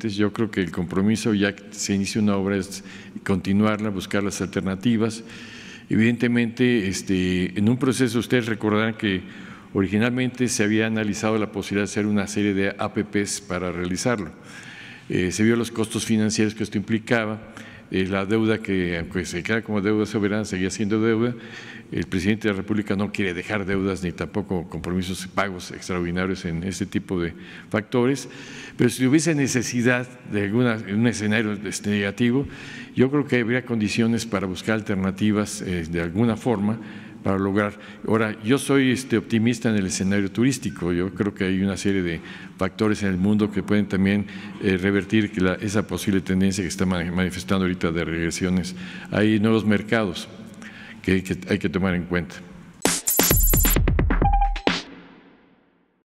Yo creo que el compromiso, ya que se inicia una obra, es continuarla, buscar las alternativas. Evidentemente, este, en un proceso, ustedes recordarán que originalmente se había analizado la posibilidad de hacer una serie de APPs para realizarlo. Eh, se vio los costos financieros que esto implicaba la deuda que aunque se queda como deuda soberana seguía siendo deuda. El presidente de la República no quiere dejar deudas ni tampoco compromisos y pagos extraordinarios en este tipo de factores, pero si hubiese necesidad de alguna, un escenario este, negativo, yo creo que habría condiciones para buscar alternativas eh, de alguna forma para lograr. Ahora, yo soy este, optimista en el escenario turístico, yo creo que hay una serie de factores en el mundo que pueden también eh, revertir la, esa posible tendencia que está manifestando ahorita de regresiones. Hay nuevos mercados que hay que, hay que tomar en cuenta.